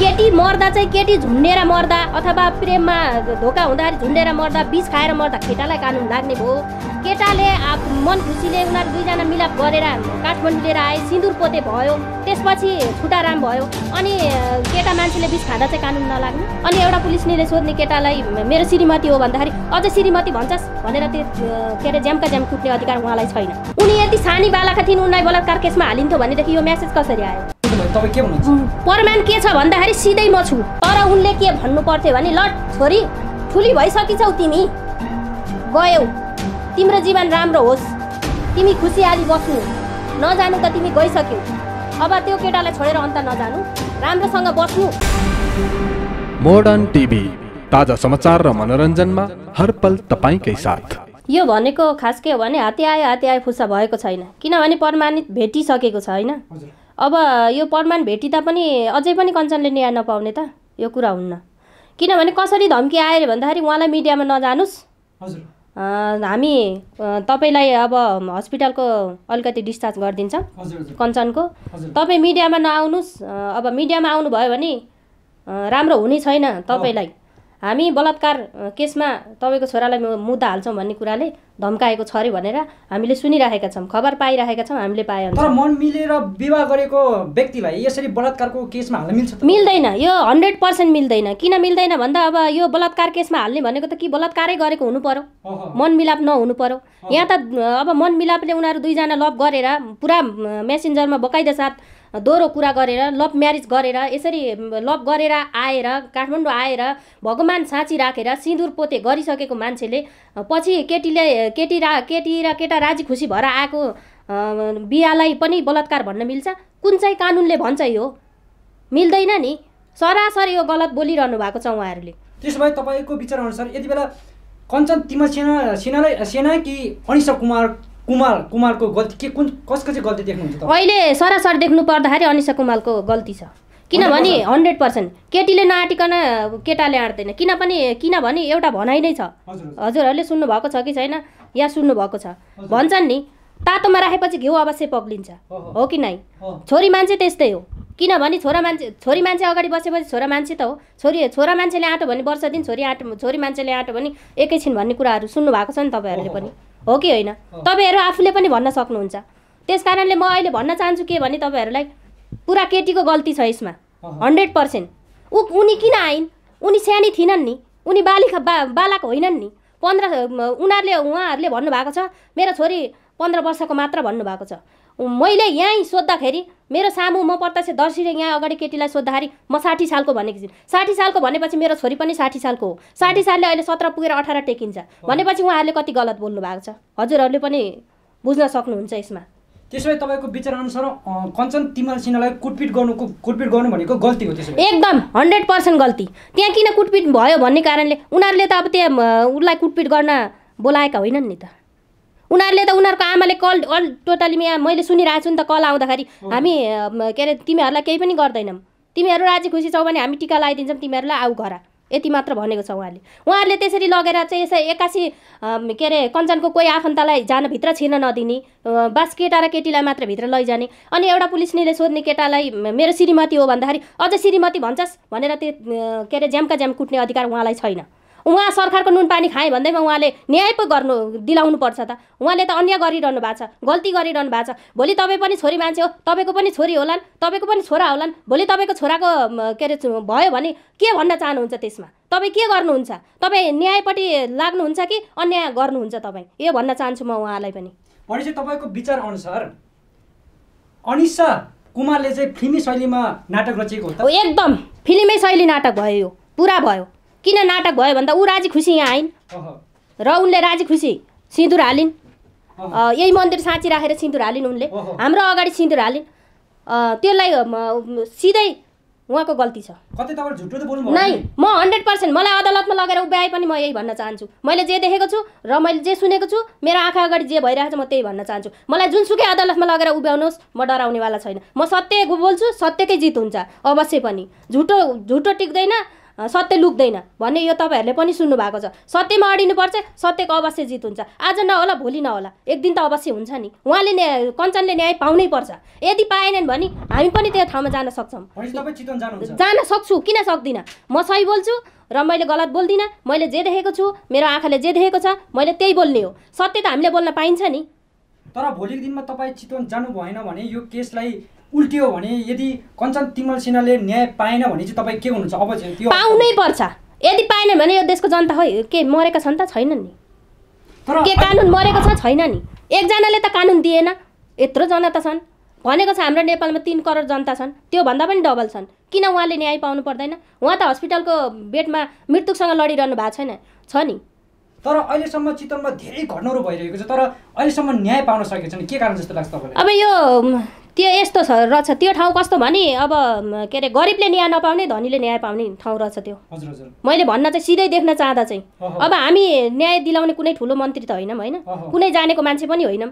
केटी मर्दा चाहिँ केटी झुन्डेर मर्दा अथवा प्रेममा धोका हुँदाखेरि झुन्डेर मर्दा बिच खाएर मर्दा केटालाई कानुन लाग्ने भयो केटाले आफ मन खुसीले उनीहरू दुईजना मिलाप गरेर काठमाडौँ लिएर आए सिन्दुर पोते भयो त्यसपछि राम भयो अनि केटा मान्छेले बिच खाँदा चाहिँ कानुन नलाग्ने अनि एउटा पुलिसले सोध्ने केटालाई मेरो श्रीमती हो भन्दाखेरि अझ श्रीमती भन्छस् भनेर त्यो के अरे ज्यामका ज्याम कुट्ने अधिकार उहाँलाई छैन उनी यति सानी बालाका थिइन् उनलाई बलात्कार केसमा हालिन्थ्यो भनेदेखि यो म्यासेज कसरी आयो प्रमाण के छ भन्दाखेरि सिधै म छु तर उनले के भन्नु पर्थ्यो भने ल छोरी ठुली भइसकिछौ तिमी गयौ तिम्रो जीवन राम्रो होस् तिमी खुसियाली बस्नु नजानु त तिमी गइसक्यौ अब त्यो केटालाई छोडेर अन्त नजानु राम्रोसँग बस्नु मोडर्न टिभी ताजा समाचार र मनोरञ्जनमा हर पल तपाईँकै साथ यो भनेको खास के हो भने हात्ती आयो हाते आयो फुसा भएको छैन किनभने प्रमाणित भेटिसकेको छ होइन अब यो प्रमाण भेटिँदा पनि अझै पनि कञ्चनले न्याय नपाउने त यो कुरा हुन्न किनभने कसरी धम्की आयो भन्दाखेरि उहाँलाई मिडियामा नजानुस् हामी तपाईँलाई अब हस्पिटलको अलिकति डिस्चार्ज गरिदिन्छ कञ्चनको तपाईँ मिडियामा नआउनुहोस् अब मिडियामा आउनुभयो भने राम्रो हुने छैन तपाईँलाई हामी बलात्कार केसमा तपाईँको छोरालाई मुद्दा हाल्छौँ भन्ने कुराले धम्काएको छ अरे भनेर हामीले सुनिराखेका छौँ खबर पाइराखेका छौँ हामीले पाए तर मन मिलेर विवाह गरेको व्यक्तिलाई यसरी बलात्कारको केसमा हाल्न मिल्छ मिल्दैन यो हन्ड्रेड पर्सेन्ट मिल्दैन किन मिल्दैन भन्दा अब यो बलात्कार केसमा हाल्ने भनेको त कि बलात्कारै गरेको हुनु पर्यो मन मिलाप नहुनु पर्यो यहाँ त अब मन मिलापले उनीहरू दुईजना लभ गरेर पुरा मेसेन्जरमा बकाइदा साथ दोहोरो कुरा गरेर लभ म्यारिज गरेर यसरी लभ गरेर आएर काठमाडौँ आएर भगवान् साँची राखेर सिँदुर पोते गरिसकेको मान्छेले पछि केटीले केटी रा केटी र केटा राजी खुसी भएर आएको बिहालाई पनि बलात्कार भन्न मिल्छ कुन चाहिँ कानुनले भन्छ यो मिल्दैन नि सरासर यो गलत बोलिरहनु भएको छ उहाँहरूले त्यसो भए तपाईँको विचारअनुसार यति बेला कञ्चन तिमा सेना सेनालाई सेना कि अनिसा कुमार कुमार कुमारको गल्ती के कुन कसको चाहिँ गल्ती देख्नुहुन्छ अहिले सरासर देख्नु पर्दाखेरि अनिसा कुमारको गल्ती छ किनभने हन्ड्रेड पर्सेन्ट केटीले नआँटिकन केटाले आँट्दैन किनभने किनभने एउटा भनाइ नै छ हजुरहरूले सुन्नुभएको छ कि छैन या सुन्नुभएको छ भन्छन् नि तातोमा राखेपछि घिउ अवश्य पग्लिन्छ हो कि नै छोरी मान्छे त्यस्तै हो किनभने छोरा मान्छे छोरी मान्छे अगाडि बसेपछि छोरा मान्छे त हो छोरी छोरा मान्छेले आँटो भने वर्ष दिन छोरी आँटो छोरी मान्छेले आँटो भने एकैछिन भन्ने कुराहरू सुन्नुभएको छ नि तपाईँहरूले पनि हो कि होइन तपाईँहरू आफूले पनि भन्न सक्नुहुन्छ त्यस कारणले म अहिले भन्न चाहन्छु के भने तपाईँहरूलाई पुरा केटीको गल्ती छ यसमा हन्ड्रेड पर्सेन्ट ऊ उनी किन आइन् उनी सानी थिएनन् नि उनी बालिका बा बालक होइनन् नि पन्ध्र उनीहरूले उहाँहरूले भन्नुभएको छ मेरो छोरी पन्ध्र वर्षको मात्र भन्नुभएको छ मैले यहीँ सोद्धाखेरि मेरो सामु म प्रत्यक्ष दर्शीले यहाँ अगाडि केटीलाई सोद्धाखेरि म साठी सालको भनेको छु साठी सालको भनेपछि मेरो छोरी पनि साठी सालको हो साठी सालले अहिले सत्र पुगेर अठार टेकिन्छ भनेपछि उहाँहरूले कति गलत बोल्नु भएको छ हजुरहरूले पनि बुझ्न सक्नुहुन्छ यसमा त्यसो भए तपाईँको अनुसार कञ्चन तिमल सिन्हालाई कुटपिट गर्नुको कुटपिट गर्नु भनेको गल्ती हो त्यसो एकदम हन्ड्रेड पर्सेन्ट गल्ती त्यहाँ किन कुटपिट भयो भन्ने कारणले उनीहरूले त अब त्यहाँ उसलाई कुटपिट गर्न बोलाएका होइनन् नि त उनीहरूले त उनीहरूको आमाले कल अल टोटली मैले सुनिरहेको छु नि त कल आउँदाखेरि हामी के अरे तिमीहरूलाई केही पनि गर्दैनौँ तिमीहरू राजी खुसी छौ भने हामी टिका लगाइदिन्छौँ तिमीहरूलाई आऊ घर यति मात्र भनेको छ उहाँले उहाँहरूले त्यसरी लगेर चाहिँ यसै एक्कासी के अरे कञ्चनको कोही आफन्तलाई जान भित्र छिर्न नदिने बास केटा र केटीलाई मात्र भित्र लैजाने अनि एउटा पुलिसनीले सोध्ने केटालाई मेरो श्रीमती हो भन्दाखेरि अझ श्रीमती भन्छस् भनेर त्यो के अरे ज्यामका ज्याम कुट्ने अधिकार उहाँलाई छैन उहाँ सरकारको नुन पानी खाएँ भन्दैमा उहाँले न्याय पो गर्नु दिलाउनु पर्छ त उहाँले त अन्याय गरिरहनु भएको छ गल्ती गरिरहनु भएको छ भोलि तपाईँ पनि छोरी मान्छे हो तपाईँको पनि छोरी होलान् तपाईँको पनि छोरा होलान् भोलि तपाईँको छोराको के अरे भयो भने के भन्न चाहनुहुन्छ त्यसमा तपाईँ के गर्नुहुन्छ तपाईँ न्यायपट्टि लाग्नुहुन्छ कि अन्याय गर्नुहुन्छ तपाईँ यो भन्न चाहन्छु म उहाँलाई पनि भनेपछि तपाईँको अनुसार अनिसा कुमारले चाहिँ फिल्मी शैलीमा नाटक रचेको हो एकदम फिल्मै शैली नाटक भयो यो पुरा भयो किन नाटक भयो भन्दा ऊ राजी खुसी यहाँ आइन् र उनले राजी खुसी सिन्दुर हालिन् यही मन्दिर साँची राखेर सिन्दुर हालिन् उनले हाम्रो अगाडि सिन्दुर हालिन् त्यसलाई सिधै उहाँको गल्ती छ नै म हन्ड्रेड पर्सेन्ट मलाई अदालतमा लगेर उभ्याए पनि म यही भन्न चाहन्छु मैले जे देखेको छु र मैले जे सुनेको छु मेरो आँखा अगाडि जे भइरहेको छ म त्यही भन्न चाहन्छु मलाई जुनसुकै अदालतमा लगेर उभ्याउनुहोस् म डराउनेवाला छैन म सत्य बोल्छु सत्यकै जित हुन्छ अवश्य पनि झुटो झुटो टिक्दैन सत्य लुक्दैन भन्ने यो तपाईँहरूले पनि सुन्नुभएको छ सत्यमा अडिनुपर्छ सत्यको अवश्य जित हुन्छ आज नहोला भोलि नहोला एक दिन त अवश्य हुन्छ नि उहाँले न्याय कञ्चनले न्याय पाउनै पर्छ यदि पाएनन् भने हामी पनि त्यो ठाउँमा जान सक्छौँ जान सक्छु किन सक्दिनँ म सही बोल्छु र मैले गलत बोल्दिनँ मैले जे देखेको छु मेरो आँखाले जे देखेको छ मैले त्यही बोल्ने हो सत्य त हामीले बोल्न पाइन्छ नि तर भोलिको दिनमा तपाईँ चितवन जानु भएन भने यो केसलाई उल्टियो भने यदि कञ्चन तिमल सिन्हाले न्याय पाएन भने चाहिँ तपाईँ के हुनुहुन्छ अब त्यो पाउनै पर्छ यदि पाएन भने यो देशको जनता खै के मरेका छन् त छैन नि के कानुन मरेको छ छैन नि एकजनाले त कानुन दिएन यत्रो जनता छन् भनेको छ हाम्रो नेपालमा तिन करोड जनता छन् त्योभन्दा पनि डबल छन् किन उहाँले न्याय पाउनु पर्दैन उहाँ त हस्पिटलको बेडमा मृत्युसँग लडिरहनु भएको छैन छ नि तर अहिलेसम्म चितवनमा धेरै घटनाहरू भइरहेको छ तर अहिलेसम्म न्याय पाउन सकेको छैन के कारण जस्तो लाग्छ तपाईँलाई अब यो त्यो यस्तो छ रहेछ त्यो ठाउँ कस्तो भने अब के अरे गरिबले न्याय नपाउने धनीले न्याय पाउने ठाउँ रहेछ त्यो मैले भन्न चाहिँ सिधै देख्न चाहँदा चाहिँ अब हामी न्याय दिलाउने कुनै ठुलो मन्त्री त होइनौँ होइन कुनै जानेको मान्छे पनि होइनौँ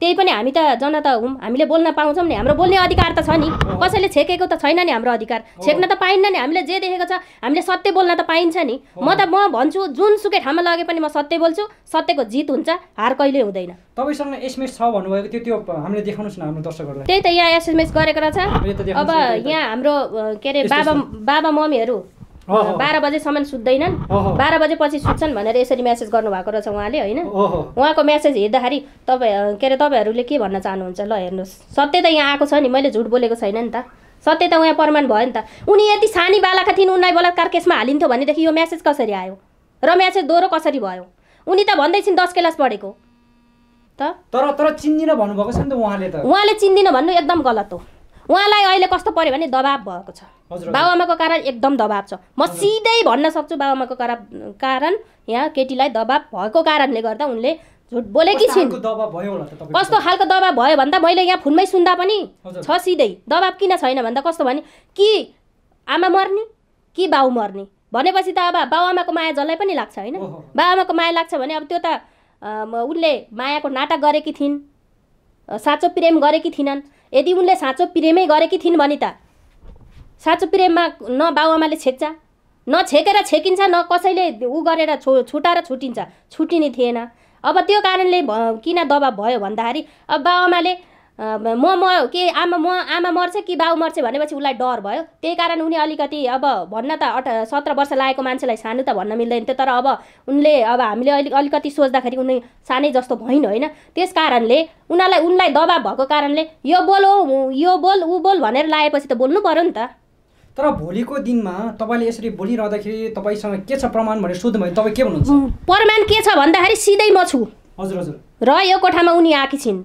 त्यही पनि हामी त जनता हौँ हामीले बोल्न पाउँछौँ नि हाम्रो बोल्ने अधिकार त छ नि कसैले छेकेको त छैन नि हाम्रो अधिकार छेक्न त पाइन्न नि हामीले जे देखेको छ हामीले सत्य बोल्न त पाइन्छ नि म त म भन्छु जुन सुकै ठाउँमा लगे पनि म सत्य बोल्छु सत्यको जित हुन्छ हार कहिले हुँदैन तपाईँसँग एसएमएस छ भन्नुभएको त्यो त्यो हामीले देखाउनुहोस् न हाम्रो दर्शकहरूलाई त्यही त त यहाँ एसएमएस गरेको रहेछ अब यहाँ हाम्रो के अरे बाबा बाबा मम्मीहरू बाह्र बजेसम्म सुत्दैनन् बाह्र बजेपछि सुत्छन् भनेर यसरी म्यासेज गर्नुभएको रहेछ उहाँले होइन उहाँको म्यासेज हेर्दाखेरि तपाईँ के अरे तपाईँहरूले के भन्न चाहनुहुन्छ ल हेर्नुहोस् सत्य त यहाँ आएको छ नि मैले झुट बोलेको छैन नि त सत्य त उहाँ प्रमाण भयो नि त उनी यति सानी बालाका थिइन् उनलाई बलात्कार केसमा हालिन्थ्यो भनेदेखि यो म्यासेज कसरी आयो र म्यासेज दोहोरो कसरी भयो उनी त भन्दैछिन् दस क्लास पढेको तर तर चिन्दिन भन्नुभएको छ नि त उहाँले त उहाँले चिन्दिनँ भन्नु एकदम गलत हो उहाँलाई अहिले कस्तो पऱ्यो भने दबाब भएको छ बाबुआमाको कारण एकदम दबाब छ म सिधै भन्न सक्छु बाबुआमाको कारण कारण यहाँ केटीलाई दबाब भएको कारणले गर्दा उनले झुट बोलेकी छिन् कस्तो खालको दबाब भयो भन्दा मैले यहाँ फुनमै सुन्दा पनि छ सिधै दबाब किन छैन भन्दा कस्तो भने कि आमा मर्ने कि बाउ मर्ने भनेपछि त अब बाबुआमाको माया जसलाई पनि लाग्छ होइन बाबुआमाको माया लाग्छ भने अब त्यो त उनले मायाको नाटक गरेकी थिइन् साँचो प्रेम गरेकी थिइनन् यदि उनले साँचो प्रेमै गरेकी थिइन् भने त साँचो प्रेममा न बाबुआमाले छेक्छ न छेकेर छेकिन्छ न कसैले ऊ गरेर छु छुटाएर छुटिन्छ छुटिने थिएन अब त्यो कारणले किन दबाब भयो भन्दाखेरि अब बाबुआमाले म म के आमा म आमा मर्छ कि बाउ मर्छ भनेपछि उसलाई डर भयो त्यही कारण उनी अलिकति अब भन्न त अठ सत्र वर्ष लागेको मान्छेलाई सानो त भन्न मिल्दैन थियो तर अब उनले अब हामीले अलिक अलिकति सोच्दाखेरि उनी सानै जस्तो भइन् होइन त्यस कारणले उनीहरूलाई उनलाई दबाब भएको कारणले यो बोल हो यो बोल ऊ बोल भनेर लाएपछि त बोल्नु पऱ्यो नि त तर भोलिको दिनमा तपाईँले यसरी बोलिरहँदाखेरि तपाईँसँग के छ प्रमाण भनेर सोध्नु भयो तपाईँ के भन्नुहुन्छ प्रमाण के छ भन्दाखेरि सिधै म छु हजुर हजुर र यो कोठामा उनी आएकी छिन्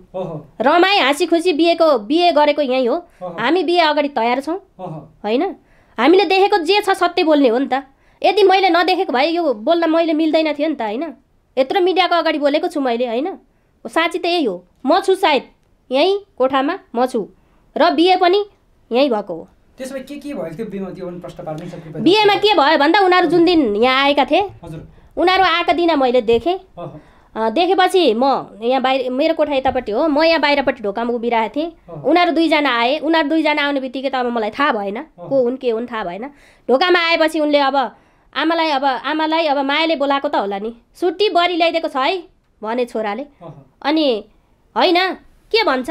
रमाई हाँसी खुसी बिहेको बिहे गरेको यहीँ हो हामी बिहे अगाडि तयार छौँ होइन हामीले देखेको जे छ सत्य बोल्ने हो नि त यदि मैले नदेखेको भए यो बोल्न मैले मिल्दैन थियो नि त होइन यत्रो मिडियाको अगाडि बोलेको छु मैले होइन साँच्ची त यही हो म छु सायद यहीँ कोठामा म छु र बिहे पनि यहीँ भएको हो बिहेमा के भयो भन्दा उनीहरू जुन दिन यहाँ आएका थिए उनीहरू आएको दिन मैले देखेँ देखेपछि म यहाँ बाहिर मेरो कोठा यतापट्टि हो म यहाँ बाहिरपट्टि ढोकामा उभिरहेको थिएँ उनीहरू दुईजना आए उनीहरू दुईजना आउने बित्तिकै त अब मलाई थाहा भएन को हुन् के हुन् थाहा भएन ढोकामा आएपछि उनले अब आमालाई अब आमालाई अब मायाले बोलाएको त होला नि सुट्टी बरी ल्याइदिएको छ है भने छोराले अनि होइन के भन्छ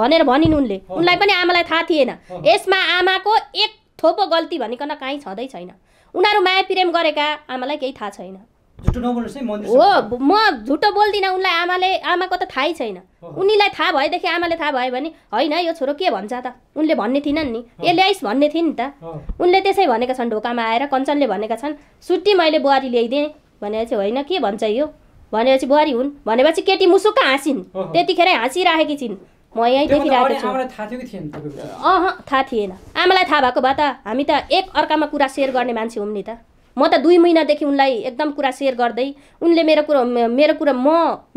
भनेर भनिन् उनले उनलाई पनि आमालाई थाहा थिएन यसमा आमाको एक थोपो गल्ती भनिकन काहीँ छँदै छैन उनीहरू माया प्रेम गरेका आमालाई केही थाहा छैन हो म झुटो बोल्दिनँ उनलाई आमाले आमाको त थाहै छैन उनीलाई थाहा भएदेखि आमाले थाहा भयो भने होइन यो छोरो के भन्छ त उनले भन्ने थिएनन् नि ए ल्याइस भन्ने थिइन् नि त उनले त्यसै भनेका छन् ढोकामा आएर कञ्चनले भनेका छन् सुट्टी मैले बुहारी ल्याइदिएँ भनेपछि होइन के भन्छ यो भनेपछि बुहारी हुन् भनेपछि केटी मुसुक्क हाँसिन् त्यतिखेरै हाँसिराखेकी छिन् म यहीँ देखिरहेको छु अँ थाहा थिएन आमालाई थाहा भएको भए त हामी त एक अर्कामा कुरा सेयर गर्ने मान्छे हौँ नि त म त दुई महिनादेखि उनलाई एकदम कुरा सेयर गर्दै उनले मेरो कुरा मेरो कुरा म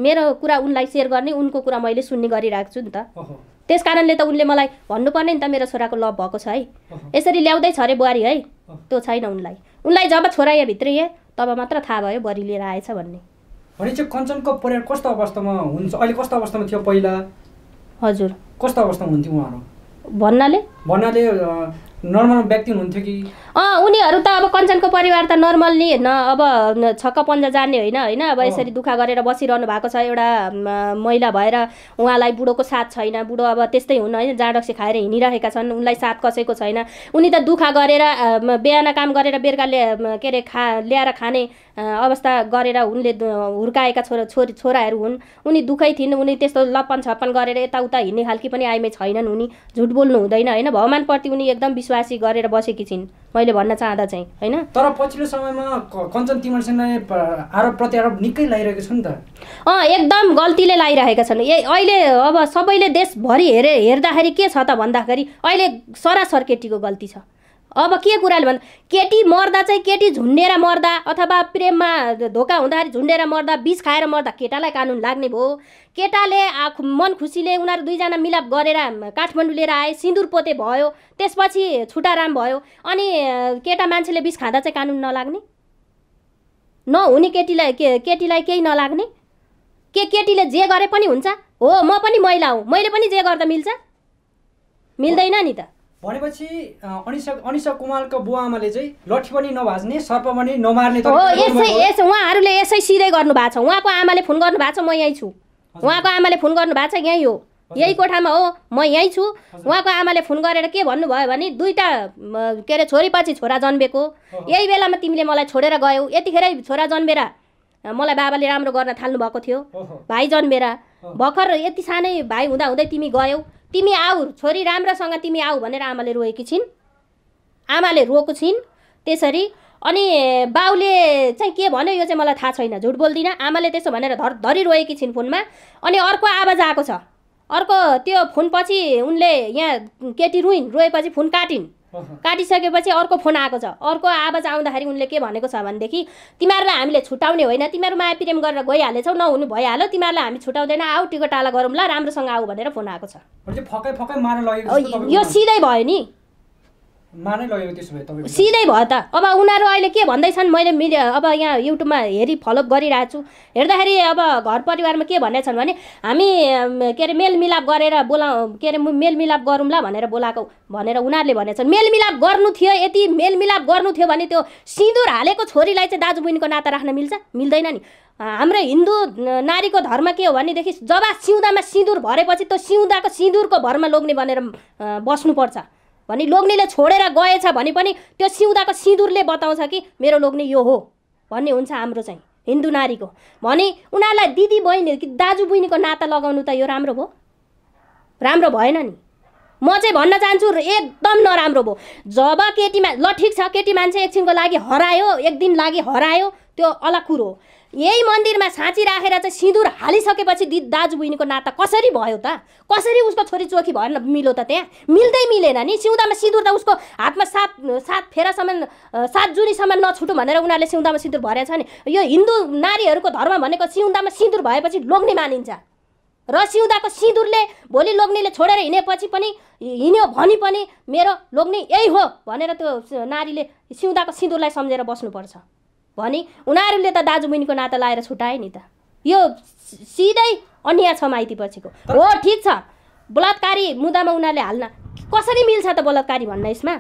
मेरो कुरा उनलाई सेयर गर्ने उनको कुरा मैले सुन्ने गरिरहेको छु नि त त्यस कारणले त उनले मलाई भन्नुपर्ने नि त मेरो छोराको लभ भएको छ है यसरी ल्याउँदै छ अरे बुहारी है त्यो छैन उनलाई उनलाई जब छोरा यहाँ तब मात्र थाहा भयो बुहारी लिएर आएछ भन्ने भनेपछि कञ्चनको परिवार कस्तो अवस्थामा हुन्छ अहिले कस्तो अवस्थामा थियो पहिला हजुर कस्तो अवस्थामा हुन्थ्यो उहाँहरू भन्नाले भन्नाले नर्मल व्यक्ति हुनुहुन्थ्यो कि अँ उनीहरू त अब कञ्चनको परिवार त नर्मल नि न अब छक्क पन्जा जाने होइन होइन अब यसरी दुःख गरेर बसिरहनु भएको छ एउटा महिला भएर उहाँलाई बुढोको साथ छैन बुढो अब त्यस्तै हुन् होइन जाँडक्सी खाएर हिँडिरहेका छन् उनलाई साथ कसैको छैन उनी त दुःख गरेर बिहान काम गरेर बेलुका ल्या के अरे खा ल्याएर खाने अवस्था गरेर उनले हुर्काएका छोरा छोरी छोराहरू हुन् उनी दुःखै थिइन् उनी त्यस्तो लप्पन छप्पन गरेर यताउता हिँड्ने खालकी पनि आइमै छैनन् उनी झुट बोल्नु हुँदैन होइन भगवान्प्रति उनी एकदम विश्वासी गरेर बसेकी छिन् मैले भन्न चाहँदा चाहिँ होइन तर पछिल्लो समयमा कञ्चन तिमरसिंहलाई आरोप प्रत्यारोप निकै लगाइरहेको छ नि त अँ एकदम गल्तीले लगाइरहेका छन् ए अहिले अब सबैले देशभरि हेरे हेर्दाखेरि के छ त भन्दाखेरि अहिले सरासर केटीको गल्ती छ अब के कुराले भन्दा केटी मर्दा चाहिँ केटी झुन्डेर मर्दा अथवा प्रेममा धोका हुँदाखेरि झुन्डेर मर्दा बिच खाएर मर्दा केटालाई कानुन लाग्ने भयो केटाले आँख मन खुसीले उनीहरू दुईजना मिलाप गरेर काठमाडौँ लिएर आए सिन्दुर पोते भयो त्यसपछि राम भयो अनि केटा मान्छेले बिच खाँदा चाहिँ कानुन नलाग्ने नहुने केटीलाई के केटीलाई केही नलाग्ने के केटीले जे गरे पनि हुन्छ हो म पनि महिला हुँ मैले पनि जे गर्दा मिल्छ मिल्दैन नि त भनेपछि अनिसा अनिसा कुमारको बुवा आमाले चाहिँ लठी पनि नभाज्ने सर्प पनि नमार्ने उहाँहरूले यसै सिधै गर्नुभएको छ उहाँको आमाले फोन गर्नुभएको छ म यहीँ छु उहाँको आमाले फोन गर्नुभएको छ यहीँ हो यही कोठामा हो म यहीँ छु उहाँको आमाले फोन गरेर के भन्नुभयो भने दुईवटा के अरे छोरीपछि छोरा जन्मेको यही बेलामा तिमीले मलाई छोडेर गयौ यतिखेरै छोरा जन्मेर मलाई बाबाले राम्रो गर्न थाल्नु भएको थियो भाइ जन्मेर भर्खर यति सानै भाइ हुँदै तिमी गयौ तिमी आऊ छोरी राम्रोसँग तिमी आऊ भनेर आमाले रोएकी छिन् आमाले रोएको छिन् त्यसरी अनि बाउले चाहिँ के भन्यो यो चाहिँ मलाई थाहा छैन झुट बोल्दिनँ आमाले त्यसो भनेर धर धरि रोएकी छिन् फोनमा अनि अर्को आवाज आएको छ अर्को त्यो फोनपछि उनले यहाँ केटी रुइन् रोएपछि फोन काटिन् काटिसकेपछि अर्को फोन आएको छ अर्को आवाज आउँदाखेरि उनले के भनेको छ भनेदेखि तिमीहरूलाई हामीले छुट्याउने होइन तिमीहरू माया प्रेम गरेर गइहालेछौ नहुनु भइहाल्यो तिमीहरूलाई हामी छुट्याउँदैन आऊ टिकटाला गरौँ ल राम्रोसँग आऊ भनेर फोन आएको छ यो सिधै भयो नि सिधै भयो त अब उनीहरू अहिले के भन्दैछन् मैले मिडिया अब यहाँ युट्युबमा हेरी फलोअप गरिरहेको छु हेर्दाखेरि अब घर परिवारमा के भन्ने छन् भने हामी के अरे मेलमिलाप गरेर बोला के अरे मेलमिलाप गरौँला भनेर बोलाएको भनेर उनीहरूले भनेछन् मेलमिलाप गर्नु थियो यति मेलमिलाप गर्नु थियो भने त्यो सिँदुर हालेको छोरीलाई चाहिँ दाजु बहिनीको नाता राख्न मिल्छ मिल्दैन नि हाम्रो हिन्दू नारीको धर्म के हो भनेदेखि जब सिउँदामा सिँदुर भरेपछि त्यो सिउँदाको सिँदुरको भरमा लोग्ने भनेर बस्नुपर्छ भने लोग्नेले छोडेर गएछ भने पनि त्यो सिउँदाको सिँदुरले बताउँछ कि मेरो लोग्ने यो हो भन्ने हुन्छ हाम्रो चाहिँ हिन्दू नारीको भने उनीहरूलाई दिदी बहिनी कि दाजु बहिनीको नाता लगाउनु त यो राम्रो भयो राम्रो भएन नि म चाहिँ भन्न चाहन्छु एकदम नराम्रो भयो जब केटी केटीमा ल ठिक छ केटी मान्छे एकछिनको लागि हरायो एक दिन लागि हरायो त्यो अलग कुरो हो यही मन्दिरमा साँची राखेर चाहिँ सिन्दुर हालिसकेपछि दि दाजु बहिनीको नाता कसरी भयो त कसरी उसको छोरी चोखी भएन मिलो त त्यहाँ मिल्दै मिलेन नि सिउँदामा सिन्दुर त उसको हातमा सात सात फेरासम्म सात जुनीसम्म नछुटु भनेर उनीहरूले सिउँदामा सिन्दुर भरेको छ नि यो हिन्दू नारीहरूको धर्म भनेको सिउँदामा सिन्दुर भएपछि लोग्ने मानिन्छ र सिउँदाको सिन्दुरले भोलि लोग्नेले छोडेर हिँडेपछि पनि हिँड्यो भने पनि मेरो लोग्ने यही हो भनेर त्यो नारीले सिउँदाको सिन्दुरलाई सम्झेर बस्नुपर्छ भने उनीहरूले त दाजु बहिनीको नाता लाएर छुट्याए नि त यो सिधै अन्या छ पछिको हो ठिक छ बलात्कारी मुदामा उनीहरूले हाल्न कसरी मिल्छ त बलात्कारी भन्न यसमा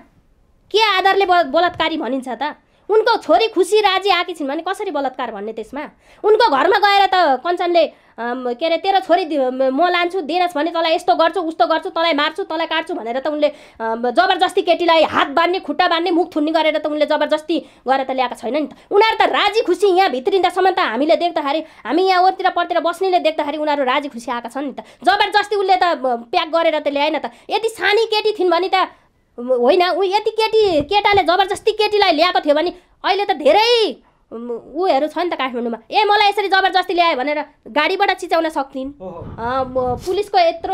के आधारले बलात्कारी भनिन्छ त उनको छोरी खुसी राजी आएकी छिन् भने कसरी बलात्कार भन्ने त्यसमा उनको घरमा गएर त कञ्चनले के अरे तेरो छोरी म लान्छु दिएनस् भने तँलाई यस्तो गर्छु उस्तो गर्छु तँलाई मार्छु तँलाई काट्छु भनेर त उनले जबरजस्ती केटीलाई हात बाँध्ने खुट्टा बाँध्ने मुख थुन्ने गरेर त उनले जबरजस्ती गरेर त ल्याएको छैन नि त उनीहरू त राजी खुसी यहाँ भित्रिँदासम्म त हामीले देख्दाखेरि हामी यहाँ ओरतिर परतिर बस्नेले देख्दाखेरि उनीहरू राजी खुसी आएका छन् नि त जबरजस्ती उसले त प्याक गरेर त ल्याएन त यदि सानी केटी थिइन् भने त होइन ऊ यति केटी केटाले जबरजस्ती केटीलाई ल्याएको थियो भने अहिले त धेरै ऊहरू छ नि त काठमाडौँमा ए मलाई यसरी जबरजस्ती ल्याएँ भनेर गाडीबाट चिच्याउन सक्थिन् पुलिसको यत्रो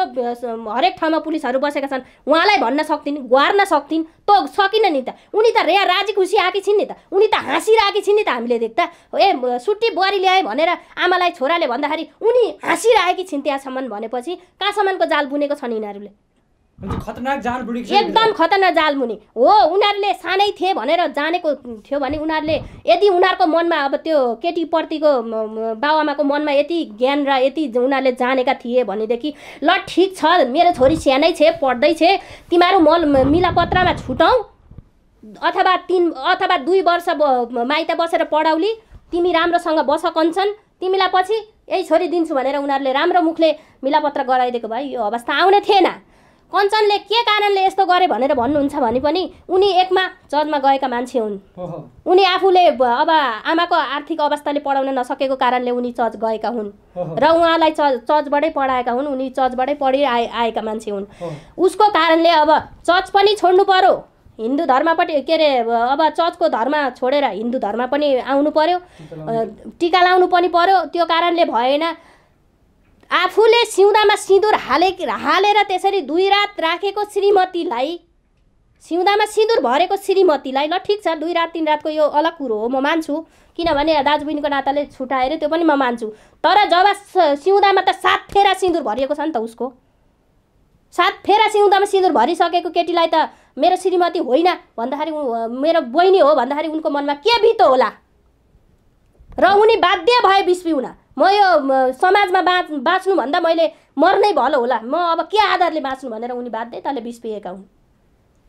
हरेक ठाउँमा पुलिसहरू बसेका छन् उहाँलाई भन्न सक्थिन् गुहार्न सक्थिन् त सकिन नि त उनी त रे राजी खुसी आएकी छिन् नि त उनी त हाँसिरहेकी छिन् नि त हामीले देख्दा ए सुट्टी बुहारी ल्याएँ भनेर आमालाई छोराले भन्दाखेरि उनी हाँसिरहेकी छिन् त्यहाँसम्म भनेपछि कहाँसम्मको जाल बुनेको छन् यिनीहरूले एकदम खतरनाक जालमुनि हो उनीहरूले सानै थिए भनेर जानेको थियो भने उनीहरूले यदि उनीहरूको मनमा अब त्यो केटीप्रतिको बाबुआमाको मनमा यति ज्ञान र यति उनीहरूले जानेका थिए भनेदेखि ल ठिक छ मेरो छोरी सानै छे पढ्दै छे तिमीहरू म मिलापत्रमा छुटौ अथवा तिन अथवा दुई वर्ष माइत बसेर पढाउली तिमी राम्रोसँग बस कन्छन् तिमीलाई पछि यही छोरी दिन्छु भनेर उनीहरूले राम्रो मुखले मिलापत्र गराइदिएको भाइ यो अवस्था आउने थिएन कञ्चनले के कारणले यस्तो गरे भनेर भन्नुहुन्छ भने पनि उनी एकमा चर्चमा गएका मान्छे हुन् उनी आफूले अब आमाको आर्थिक अवस्थाले पढाउन नसकेको कारणले उनी चर्च गएका हुन् र उहाँलाई चर्च चर्चबाटै पढाएका हुन् उनी चर्चबाटै पढि आए आएका मान्छे हुन् उसको कारणले अब चर्च पनि छोड्नु पर्यो हिन्दू धर्मपट्टि के अरे अब चर्चको धर्म छोडेर हिन्दू धर्म पनि आउनु पर्यो टिका लाउनु पनि पर्यो त्यो कारणले भएन आफूले सिउँदामा सिँदुर हाले हालेर त्यसरी दुई रात राखेको श्रीमतीलाई सिउँदामा सिँदुर भरेको श्रीमतीलाई ल ठिक छ दुई रात तिन रातको यो अलग कुरो हो म मान्छु किनभने दाजुबहिनीको नाताले छुट्याएर त्यो पनि म मान्छु तर जब सिउँदामा त सात फेरा सिँदुर भरिएको छ नि त उसको सात फेरा सिउँदामा सिँदुर भरिसकेको केटीलाई त मेरो श्रीमती होइन भन्दाखेरि मेरो बहिनी हो भन्दाखेरि उनको मनमा के भितो होला र उनी बाध्य भए बिस्पी म यो समाजमा बाँच बाँच्नुभन्दा मैले मर्नै भलो होला म अब के आधारले बाँच्नु भनेर उनी बाध्यताले बिस्पिएका हुन्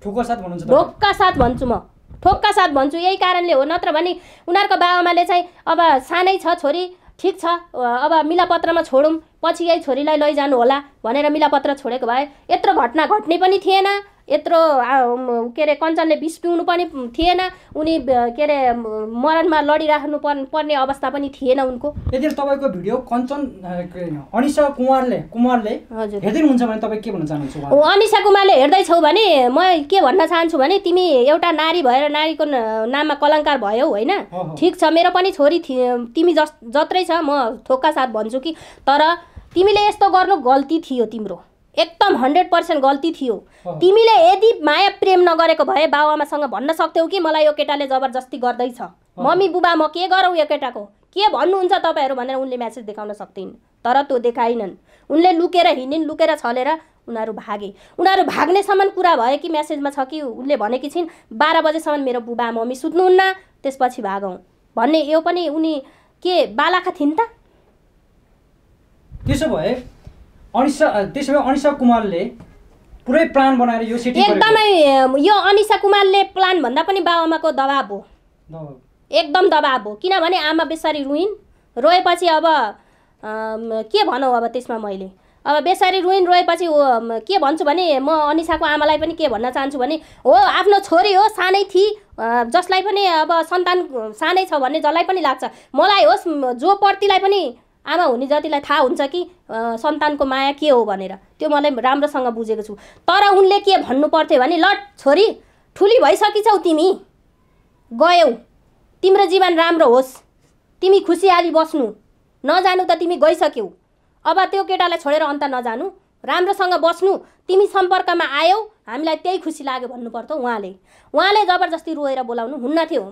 ठोक्का साथ भन्नुहुन्छ ढोक्का साथ भन्छु म ठोक्का साथ भन्छु यही कारणले हो नत्र भने उनीहरूको बाबामाले चाहिँ अब सानै छ छोरी ठिक छ अब मिलापत्रमा छोडौँ पछि यही छोरीलाई लैजानु होला भनेर मिलापत्र छोडेको भए यत्रो घटना घट्ने पनि थिएन यत्रो के अरे कञ्चनले विष पिउनु पनि थिएन उनी के अरे मरणमा लडिराख्नु पर् पर्ने अवस्था पनि थिएन उनको यदि तपाईँको भिडियो कञ्चन अनिसा कुमारले कुमारले हेर्दै हुन्छ भने तपाईँ के भन्न चाहनुहुन्छ अनिसा कुमारले हेर्दैछौ भने म के भन्न चाहन्छु भने तिमी एउटा नारी भएर नारीको नाममा कलङ्कार भयौ होइन ठिक छ मेरो पनि छोरी तिमी जस जत्रै छ म थोक्का साथ भन्छु कि तर तिमीले यस्तो गर्नु गल्ती थियो तिम्रो एकदम हन्ड्रेड पर्सेन्ट गल्ती थियो तिमीले यदि माया प्रेम नगरेको भए बाबुआमासँग भन्न सक्थ्यौ कि मलाई यो केटाले जबरजस्ती गर्दैछ मम्मी बुबा म के गरौँ यो केटाको के भन्नुहुन्छ तपाईँहरू भनेर उनले म्यासेज देखाउन सक्थिन् तर त्यो देखाइनन् उनले लुकेर हिँडिन् लुकेर छलेर उनीहरू भागे उनीहरू भाग्नेसम्म कुरा भयो कि म्यासेजमा छ कि उनले भनेकी छिन् बाह्र बजेसम्म मेरो बुबा मम्मी सुत्नुहुन्न त्यसपछि भागौँ भन्ने यो पनि उनी के बालाका थिइन् त त्यसो भए अनिसा त्यसो भए अनिसा कुमारले पुरै प्लान बनाएर यो सिटी एकदमै यो अनिसा कुमारले प्लान भन्दा पनि बाबुआमाको दबाब हो एकदम दबाब हो किनभने आमा बेसारी रुइन रोएपछि अब के भनौँ अब त्यसमा मैले अब बेसारी रुइन रोएपछि के भन्छु भने म अनिसाको आमालाई पनि के भन्न चाहन्छु भने हो आफ्नो छोरी हो सानै थि जसलाई पनि अब सन्तान सानै छ भन्ने जसलाई पनि लाग्छ मलाई होस् जो प्रतिलाई पनि आमा हुने जतिलाई थाहा हुन्छ कि सन्तानको माया के हो भनेर त्यो मलाई राम्रोसँग बुझेको छु तर उनले के भन्नु पर्थ्यो भने ल छोरी ठुली भइसकिछौ तिमी गयौ तिम्रो जीवन राम्रो होस् तिमी खुसियाली बस्नु नजानु त तिमी गइसक्यौ अब त्यो केटालाई छोडेर अन्त नजानु राम्रोसँग बस्नु तिमी सम्पर्कमा आयौ हामीलाई त्यही खुसी लाग्यो भन्नु पर्थ्यो उहाँले उहाँले जबरजस्ती रोएर बोलाउनु हुन्न थियो